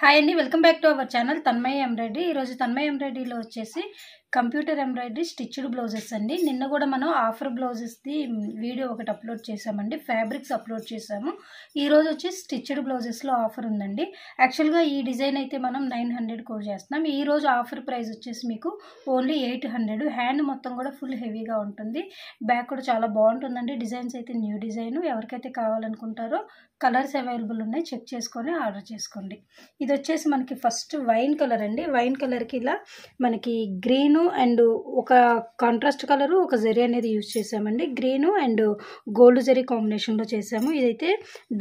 hi అండి welcome back to our channel Tanmaya M Reddy ఈరోజు తన్మయ ఎంరెడ్డిలో వచ్చేసి కంప్యూటర్ ఎంబ్రాయిడరీ స్టిచ్డ్ బ్లౌజెస్ అండి నిన్న కూడా మనం ఆఫర్ బ్లౌజెస్ది వీడియో ఒకటి అప్లోడ్ చేసామండి ఫ్యాబ్రిక్స్ అప్లోడ్ చేసాము ఈరోజు వచ్చి స్టిచ్డ్ బ్లౌజెస్లో ఆఫర్ ఉందండి యాక్చువల్గా ఈ డిజైన్ అయితే మనం నైన్ హండ్రెడ్ కోడ్ చేస్తున్నాం ఈరోజు ఆఫర్ ప్రైస్ వచ్చేసి మీకు ఓన్లీ ఎయిట్ హండ్రెడ్ హ్యాండ్ మొత్తం కూడా ఫుల్ హెవీగా ఉంటుంది బ్యాక్ కూడా చాలా బాగుంటుందండి డిజైన్స్ అయితే న్యూ డిజైన్ ఎవరికైతే కావాలనుకుంటారో కలర్స్ అవైలబుల్ ఉన్నాయి చెక్ చేసుకొని ఆర్డర్ చేసుకోండి ఇది వచ్చేసి మనకి ఫస్ట్ వైన్ కలర్ అండి వైన్ కలర్కి ఇలా మనకి గ్రీన్ గ్రీను అండ్ ఒక కాంట్రాస్ట్ కలరు ఒక జరీ అనేది యూజ్ చేసామండి గ్రీను అండ్ గోల్డ్ జరీ కాంబినేషన్లో చేసాము ఇదైతే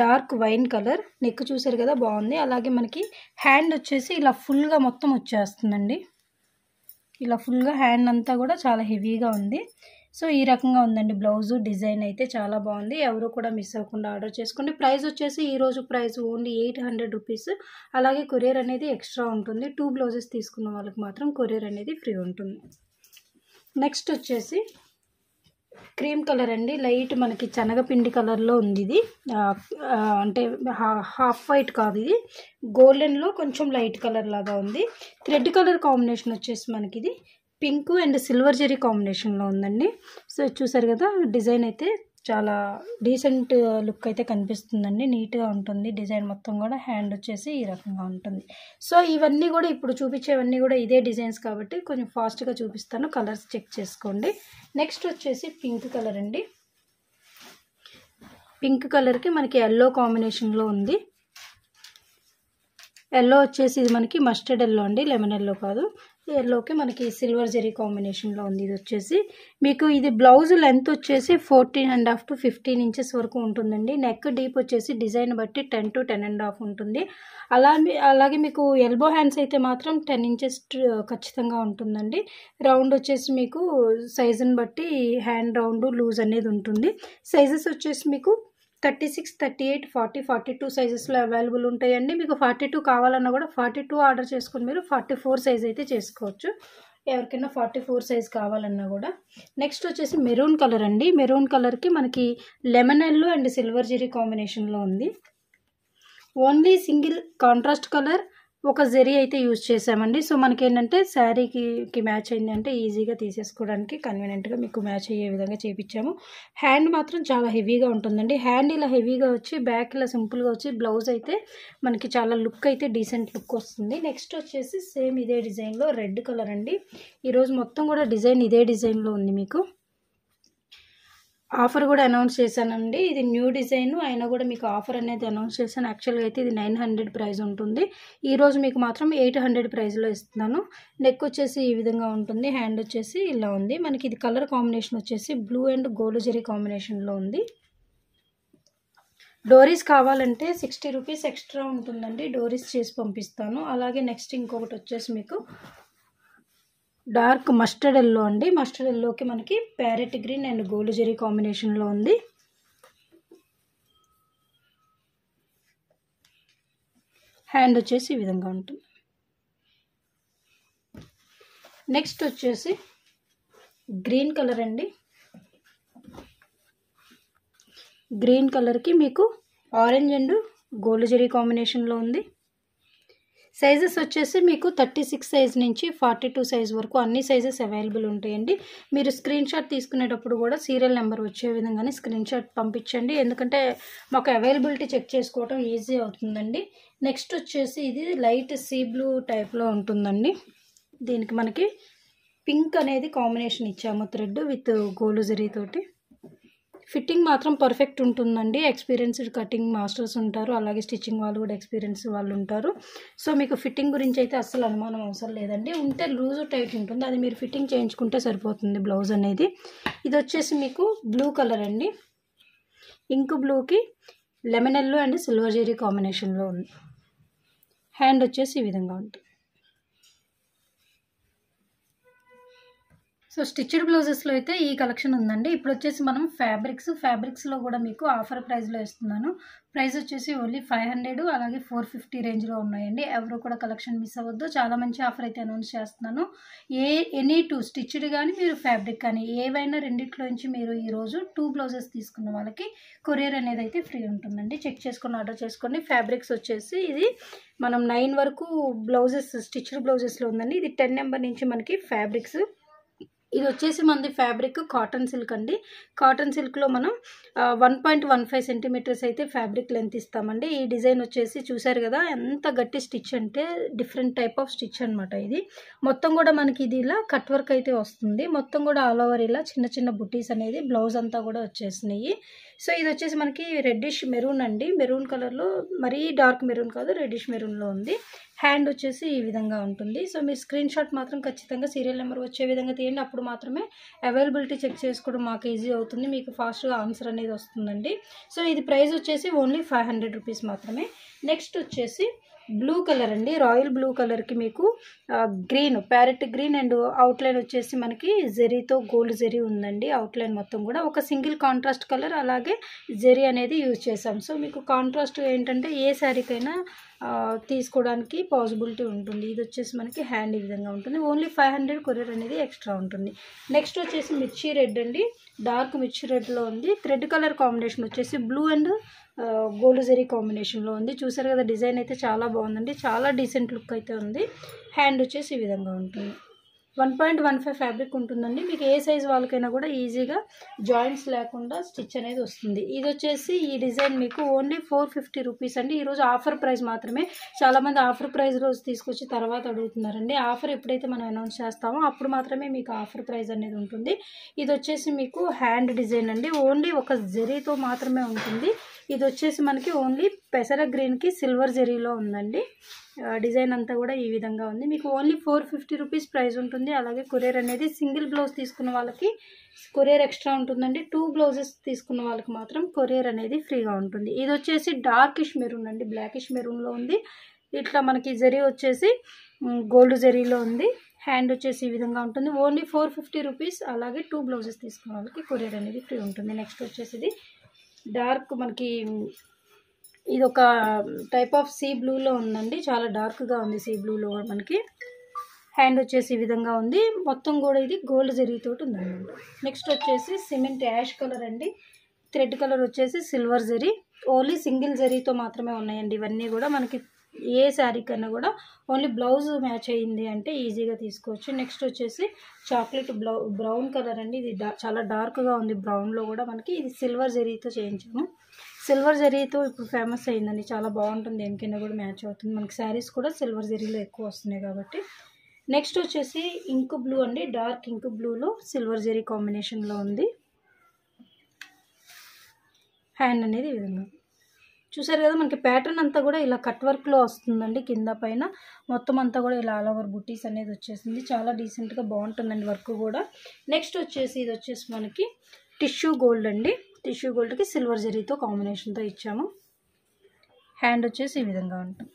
డార్క్ వైన్ కలర్ నెక్ చూసారు కదా బాగుంది అలాగే మనకి హ్యాండ్ వచ్చేసి ఇలా ఫుల్గా మొత్తం వచ్చేస్తుందండి ఇలా ఫుల్గా హ్యాండ్ అంతా కూడా చాలా హెవీగా ఉంది సో ఈ రకంగా ఉందండి బ్లౌజు డిజైన్ అయితే చాలా బాగుంది ఎవరు కూడా మిస్ అవ్వకుండా ఆర్డర్ చేసుకోండి ప్రైస్ వచ్చేసి ఈ రోజు price only eight hundred rupees అలాగే కొరియర్ అనేది ఎక్స్ట్రా ఉంటుంది టూ బ్లౌజెస్ తీసుకున్న వాళ్ళకి మాత్రం కొరియర్ అనేది ఫ్రీ ఉంటుంది నెక్స్ట్ వచ్చేసి క్రీమ్ కలర్ అండి లైట్ మనకి పిండి కలర్లో ఉంది ఇది అంటే హాఫ్ వైట్ కాదు ఇది గోల్డెన్లో కొంచెం లైట్ కలర్ లాగా ఉంది థ్రెడ్ కలర్ కాంబినేషన్ వచ్చేసి మనకి ఇది పింక్ అండ్ సిల్వర్ జెరీ కాంబినేషన్లో ఉందండి సో చూసారు కదా డిజైన్ అయితే చాలా డీసెంట్ లుక్ అయితే కనిపిస్తుందండి నీట్గా ఉంటుంది డిజైన్ మొత్తం కూడా హ్యాండ్ వచ్చేసి ఈ రకంగా ఉంటుంది సో ఇవన్నీ కూడా ఇప్పుడు చూపించేవన్నీ కూడా ఇదే డిజైన్స్ కాబట్టి కొంచెం ఫాస్ట్గా చూపిస్తాను కలర్స్ చెక్ చేసుకోండి నెక్స్ట్ వచ్చేసి పింక్ కలర్ అండి పింక్ కలర్కి మనకి ఎల్లో కాంబినేషన్లో ఉంది ఎల్లో వచ్చేసి ఇది మనకి మస్టర్డ్ ఎల్లో అండి లెమన్ ఎల్లో కాదు ఇయర్లోకి మనకి సిల్వర్ జెరీ కాంబినేషన్లో ఉంది ఇది వచ్చేసి మీకు ఇది బ్లౌజ్ లెంత్ వచ్చేసి fourteen and half to fifteen inches వరకు ఉంటుందండి నెక్ డీప్ వచ్చేసి డిజైన్ బట్టి ten to ten and half ఉంటుంది అలా అలాగే మీకు ఎల్బో హ్యాండ్స్ అయితే మాత్రం టెన్ ఇంచెస్ uh, ఖచ్చితంగా ఉంటుందండి రౌండ్ వచ్చేసి మీకు సైజుని బట్టి హ్యాండ్ రౌండ్ లూజ్ అనేది ఉంటుంది సైజెస్ వచ్చేసి మీకు thirty six thirty eight forty forty two సైజెస్లో అవైలబుల్ ఉంటాయండి మీకు ఫార్టీ టూ కావాలన్నా కూడా ఫార్టీ టూ ఆర్డర్ చేసుకుని మీరు ఫార్టీ ఫోర్ సైజ్ అయితే చేసుకోవచ్చు ఎవరికైనా ఫార్టీ ఫోర్ సైజ్ కావాలన్నా కూడా నెక్స్ట్ వచ్చేసి మెరూన్ కలర్ అండి మెరూన్ కలర్కి మనకి లెమన్ ఎల్లో అండ్ సిల్వర్ జీరీ కాంబినేషన్లో ఉంది ఓన్లీ సింగిల్ కాంట్రాస్ట్ కలర్ ఒక జెరీ అయితే యూజ్ చేసామండి సో మనకి ఏంటంటే శారీకి మ్యాచ్ అయింది అంటే ఈజీగా తీసేసుకోవడానికి కన్వీనియంట్గా మీకు మ్యాచ్ అయ్యే విధంగా చేపించాము హ్యాండ్ మాత్రం చాలా హెవీగా ఉంటుందండి హ్యాండ్ ఇలా హెవీగా వచ్చి బ్యాక్ ఇలా సింపుల్గా వచ్చి బ్లౌజ్ అయితే మనకి చాలా లుక్ అయితే డీసెంట్ లుక్ వస్తుంది నెక్స్ట్ వచ్చేసి సేమ్ ఇదే డిజైన్లో రెడ్ కలర్ అండి ఈరోజు మొత్తం కూడా డిజైన్ ఇదే డిజైన్లో ఉంది మీకు ఆఫర్ కూడా అనౌన్స్ చేశానండి ఇది న్యూ డిజైన్ అయినా కూడా మీకు ఆఫర్ అనేది అనౌన్స్ చేశాను యాక్చువల్గా అయితే ఇది నైన్ హండ్రెడ్ ప్రైస్ ఉంటుంది ఈరోజు మీకు మాత్రం ఎయిట్ హండ్రెడ్ ప్రైస్లో ఇస్తున్నాను నెక్ వచ్చేసి ఈ విధంగా ఉంటుంది హ్యాండ్ వచ్చేసి ఇలా ఉంది మనకి ఇది కలర్ కాంబినేషన్ వచ్చేసి బ్లూ అండ్ గోల్డ్ జెరీ కాంబినేషన్లో ఉంది డోరీస్ కావాలంటే సిక్స్టీ రూపీస్ ఎక్స్ట్రా ఉంటుందండి డోరీస్ చేసి పంపిస్తాను అలాగే నెక్స్ట్ ఇంకొకటి వచ్చేసి మీకు డార్క్ మస్టర్డ్ ఎల్లో అండి మస్టర్డ్ ఎల్లోకి మనకి ప్యారెట్ గ్రీన్ అండ్ గోల్డ్ జెరీ కాంబినేషన్లో ఉంది హ్యాండ్ వచ్చేసి ఈ విధంగా ఉంటుంది నెక్స్ట్ వచ్చేసి గ్రీన్ కలర్ అండి గ్రీన్ కలర్కి మీకు ఆరెంజ్ అండ్ గోల్డ్ జెరీ కాంబినేషన్లో ఉంది సైజెస్ వచ్చేసి మీకు థర్టీ సిక్స్ సైజ్ నుంచి ఫార్టీ టూ సైజ్ వరకు అన్ని సైజెస్ అవైలబుల్ ఉంటాయండి మీరు స్క్రీన్ షాట్ తీసుకునేటప్పుడు కూడా సీరియల్ నెంబర్ వచ్చే విధంగానే స్క్రీన్ షాట్ పంపించండి ఎందుకంటే మాకు అవైలబిలిటీ చెక్ చేసుకోవటం ఈజీ అవుతుందండి నెక్స్ట్ వచ్చేసి ఇది లైట్ సీ బ్లూ టైప్లో ఉంటుందండి దీనికి మనకి పింక్ అనేది కాంబినేషన్ ఇచ్చాము థ్రెడ్ విత్ గోలు జరీ తోటి ఫిట్టింగ్ మాత్రం పర్ఫెక్ట్ ఉంటుందండి ఎక్స్పీరియన్స్డ్ కటింగ్ మాస్టర్స్ ఉంటారు అలాగే స్టిచ్చింగ్ వాళ్ళు కూడా ఎక్స్పీరియన్స్ వాళ్ళు ఉంటారు సో మీకు ఫిట్టింగ్ గురించి అయితే అస్సలు అనుమానం అవసరం లేదండి ఉంటే లూజ్ టైట్ ఉంటుంది అది మీరు ఫిట్టింగ్ చేయించుకుంటే సరిపోతుంది బ్లౌజ్ అనేది ఇది వచ్చేసి మీకు బ్లూ కలర్ అండి ఇంక్ బ్లూకి లెమన్ ఎల్లో అండ్ సిల్వర్ జెరీ కాంబినేషన్లో ఉంది హ్యాండ్ వచ్చేసి ఈ విధంగా ఉంటుంది సో స్టిచ్డ్ బ్లౌజెస్లో అయితే ఈ కలెక్షన్ ఉందండి ఇప్పుడు వచ్చేసి మనం ఫ్యాబ్రిక్స్ ఫ్యాబ్రిక్స్లో కూడా మీకు ఆఫర్ ప్రైస్లో ఇస్తున్నాను ప్రైస్ వచ్చేసి ఓన్లీ ఫైవ్ హండ్రెడ్ అలాగే ఫోర్ ఫిఫ్టీ రేంజ్లో ఉన్నాయండి ఎవరు కూడా కలెక్షన్ మిస్ అవ్వద్దు చాలా మంచి ఆఫర్ అయితే అనౌన్స్ చేస్తున్నాను ఏ ఎనీ టూ స్టిచ్డ్ కానీ మీరు ఫ్యాబ్రిక్ కానీ ఏవైనా రెండిట్లో నుంచి మీరు ఈరోజు టూ బ్లౌజెస్ తీసుకున్న వాళ్ళకి కొరియర్ అనేది అయితే ఫ్రీ ఉంటుందండి చెక్ చేసుకుని ఆర్డర్ చేసుకోండి ఫ్యాబ్రిక్స్ వచ్చేసి ఇది మనం నైన్ వరకు బ్లౌజెస్ స్టిచ్డ్ బ్లౌజెస్లో ఉందండి ఇది టెన్ నెంబర్ నుంచి మనకి ఫ్యాబ్రిక్స్ ఇది వచ్చేసి మనది ఫ్యాబ్రిక్ కాటన్ సిల్క్ అండి కాటన్ సిల్క్లో మనం one point one five centimetres అయితే ఫ్యాబ్రిక్ లెంత్ ఇస్తామండి ఈ డిజైన్ వచ్చేసి చూసారు కదా ఎంత గట్టి స్టిచ్ అంటే డిఫరెంట్ టైప్ ఆఫ్ స్టిచ్ అనమాట ఇది మొత్తం కూడా మనకి ఇది ఇలా కట్ వర్క్ అయితే వస్తుంది మొత్తం కూడా ఆల్ ఓవర్ ఇలా చిన్న చిన్న బుటీస్ అనేది బ్లౌజ్ అంతా కూడా వచ్చేసినాయి సో ఇది వచ్చేసి మనకి రెడ్డిష్ మెరూన్ అండి మెరూన్ కలర్లో మరీ డార్క్ మెరూన్ కాదు రెడ్డిష్ మెరూన్లో ఉంది హ్యాండ్ వచ్చేసి ఈ విధంగా ఉంటుంది సో మీరు స్క్రీన్ షాట్ మాత్రం ఖచ్చితంగా సీరియల్ నెంబర్ వచ్చే విధంగా తీయండి అప్పుడు మాత్రమే అవైలబిలిటీ చెక్ చేసుకోవడం మాకు ఈజీ అవుతుంది మీకు ఫాస్ట్గా ఆన్సర్ అనేది వస్తుందండి సో ఇది ప్రైస్ వచ్చేసి ఓన్లీ ఫైవ్ హండ్రెడ్ రూపీస్ మాత్రమే నెక్స్ట్ వచ్చేసి బ్లూ కలర్ అండి రాయల్ బ్లూ కలర్కి మీకు green parrot green and outline వచ్చేసి మనకి జెరీతో గోల్డ్ జెరీ ఉందండి అవుట్లైన్ మొత్తం కూడా ఒక సింగిల్ కాంట్రాస్ట్ కలర్ అలాగే జెరీ అనేది యూజ్ చేసాం సో మీకు కాంట్రాస్ట్ ఏంటంటే ఏ శారీకైనా తీసుకోవడానికి పాసిబిలిటీ ఉంటుంది ఇది వచ్చేసి మనకి హ్యాండ్ ఈ విధంగా ఉంటుంది ఓన్లీ ఫైవ్ హండ్రెడ్ కొరియర్ అనేది ఎక్స్ట్రా ఉంటుంది నెక్స్ట్ వచ్చేసి మిర్చి రెడ్ అండి డార్క్ మిర్చి రెడ్లో ఉంది థ్రెడ్ కలర్ కాంబినేషన్ వచ్చేసి బ్లూ అండ్ గోల్డ్ జెరీ కాంబినేషన్లో ఉంది చూసారు కదా డిజైన్ అయితే చాలా బాగుందండి చాలా డీసెంట్ లుక్ అయితే ఉంది హ్యాండ్ వచ్చేసి ఈ విధంగా ఉంటుంది one point one five fabric ఉంటుందండి మీకు ఏ సైజ్ వాళ్ళకైనా కూడా ఈజీగా జాయింట్స్ లేకుండా స్టిచ్ అనేది వస్తుంది ఇది వచ్చేసి ఈ డిజైన్ మీకు ఓన్లీ ఫోర్ ఫిఫ్టీ రూపీస్ అండి ఈరోజు ఆఫర్ ప్రైస్ మాత్రమే చాలామంది ఆఫర్ ప్రైస్ రోజు తీసుకొచ్చి తర్వాత అడుగుతున్నారండి ఆఫర్ ఎప్పుడైతే మనం అనౌన్స్ చేస్తామో అప్పుడు మాత్రమే మీకు ఆఫర్ ప్రైస్ అనేది ఉంటుంది ఇది వచ్చేసి మీకు హ్యాండ్ డిజైన్ అండి ఓన్లీ ఒక జెరీతో మాత్రమే ఉంటుంది ఇది వచ్చేసి మనకి ఓన్లీ పెసర గ్రీన్కి సిల్వర్ జెరీలో ఉందండి డిజైన్ అంతా కూడా ఈ విధంగా ఉంది మీకు only four fifty rupees price ఉంటుంది అలాగే కొరియర్ అనేది సింగిల్ బ్లౌజ్ తీసుకున్న వాళ్ళకి కొరియర్ ఎక్స్ట్రా ఉంటుందండి టూ బ్లౌజెస్ తీసుకున్న వాళ్ళకి మాత్రం కొరియర్ అనేది ఫ్రీగా ఉంటుంది ఇది వచ్చేసి డార్కిష్ మెరూన్ అండి బ్లాకిష్ మెరూన్లో ఉంది ఇట్లా మనకి జరీ వచ్చేసి గోల్డ్ జరీలో ఉంది హ్యాండ్ వచ్చేసి ఈ విధంగా ఉంటుంది ఓన్లీ ఫోర్ ఫిఫ్టీ రూపీస్ అలాగే టూ బ్లౌజెస్ తీసుకున్న వాళ్ళకి కొరియర్ అనేది ఫ్రీ ఉంటుంది నెక్స్ట్ వచ్చేసి డార్క్ మనకి ఇది ఒక టైప్ ఆఫ్ సీ బ్లూలో ఉందండి చాలా డార్క్గా ఉంది సీ బ్లూలో మనకి హ్యాండ్ వచ్చేసి ఈ విధంగా ఉంది మొత్తం కూడా ఇది గోల్డ్ జరిగితో ఉందండి నెక్స్ట్ వచ్చేసి సిమెంట్ యాష్ కలర్ అండి థ్రెడ్ కలర్ వచ్చేసి సిల్వర్ జరీ ఓన్లీ సింగిల్ జరీతో మాత్రమే ఉన్నాయండి ఇవన్నీ కూడా మనకి ఏ శారీ కన్నా కూడా ఓన్లీ బ్లౌజ్ మ్యాచ్ అయ్యింది అంటే ఈజీగా తీసుకోవచ్చు నెక్స్ట్ వచ్చేసి చాక్లెట్ బ్లౌ బ్రౌన్ కలర్ అండి ఇది చాలా డార్క్గా ఉంది బ్రౌన్లో కూడా మనకి ఇది సిల్వర్ జరీతో చేయించాము సిల్వర్ జరీతో ఇప్పుడు ఫేమస్ అయిందండి చాలా బాగుంటుంది దేనికైనా కూడా మ్యాచ్ అవుతుంది మనకి శారీస్ కూడా సిల్వర్ జరీలో ఎక్కువ వస్తున్నాయి కాబట్టి నెక్స్ట్ వచ్చేసి ఇంక్ బ్లూ అండి డార్క్ ఇంక్ బ్లూలో సిల్వర్ జరీ కాంబినేషన్లో ఉంది హ్యాండ్ అనేది ఈ విధంగా చూసారు కదా మనకి ప్యాటర్న్ అంతా కూడా ఇలా కట్ వర్క్లో వస్తుందండి కింద పైన మొత్తం అంతా కూడా ఇలా ఆల్ ఓవర్ బుటీస్ అనేది వచ్చేసింది చాలా డీసెంట్గా బాగుంటుందండి వర్క్ కూడా నెక్స్ట్ వచ్చేసి ఇది వచ్చేసి మనకి టిష్యూ గోల్డ్ అండి టిష్యూ గోల్డ్కి సిల్వర్ జరీతో కాంబినేషన్తో ఇచ్చాము హ్యాండ్ వచ్చేసి ఈ విధంగా ఉంటుంది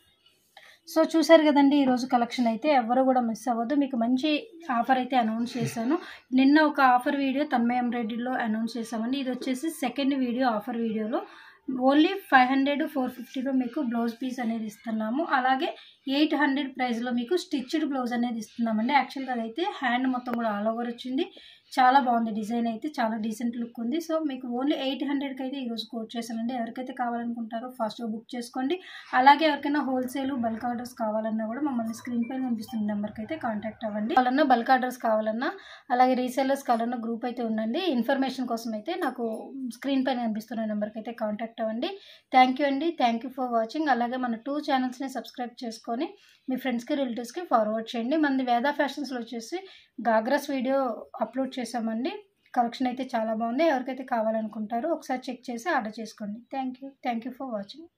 సో చూసారు కదండి ఈరోజు కలెక్షన్ అయితే ఎవరు కూడా మిస్ అవ్వద్దు మీకు మంచి ఆఫర్ అయితే అనౌన్స్ చేశాను నిన్న ఒక ఆఫర్ వీడియో తన్మయ ఎంబ్రాయిడరీలో అనౌన్స్ చేశామండి ఇది వచ్చేసి సెకండ్ వీడియో ఆఫర్ వీడియోలో ఓన్లీ ఫైవ్ హండ్రెడ్ ఫోర్ ఫిఫ్టీలో మీకు బ్లౌజ్ పీస్ అనేది ఇస్తున్నాము అలాగే ఎయిట్ హండ్రెడ్ ప్రైస్లో మీకు స్టిచ్డ్ బ్లౌజ్ అనేది ఇస్తున్నామండి యాక్చువల్గా అదైతే హ్యాండ్ మొత్తం కూడా ఆల్ ఓవర్ వచ్చింది చాలా బాగుంది డిజైన్ అయితే చాలా డీసెంట్ లుక్ ఉంది సో మీకు ఓన్లీ ఎయిట్ హండ్రెడ్కి అయితే ఈరోజు కోట్ చేశానండి ఎవరికైతే కావాలనుకుంటారో ఫాస్ట్గా బుక్ చేసుకోండి అలాగే ఎవరికైనా హోల్సేల్ బల్క్ ఆర్డర్స్ కావాలన్నా కూడా మమ్మల్ని స్క్రీన్ పైన కనిపిస్తున్న నెంబర్కి అయితే కాంటాక్ట్ అవ్వండి వాళ్ళన్నా బల్క్ ఆర్డర్స్ కావాలన్నా అలాగే రీసేలర్స్ కావాలన్నా గ్రూప్ అయితే ఉండండి ఇన్ఫర్మేషన్ కోసం అయితే నాకు స్క్రీన్ పైన కనిపిస్తున్న నెంబర్కి అయితే కాంటాక్ట్ అవ్వండి థ్యాంక్ యూ అండి థ్యాంక్ యూ ఫర్ వాచింగ్ అలాగే మన టూ ఛానల్స్ని సబ్స్క్రైబ్ చేసుకొని మీ ఫ్రెండ్స్కి రిలేటివ్స్కి ఫార్వర్డ్ చేయండి మనది వేదా ఫ్యాషన్స్లో వచ్చేసి గాగ్రస్ వీడియో అప్లోడ్ చేసామండి కలెక్షన్ అయితే చాలా బాగుంది ఎవరికైతే కావాలనుకుంటారో ఒకసారి చెక్ చేసి ఆర్డర్ చేసుకోండి thank you thank you for watching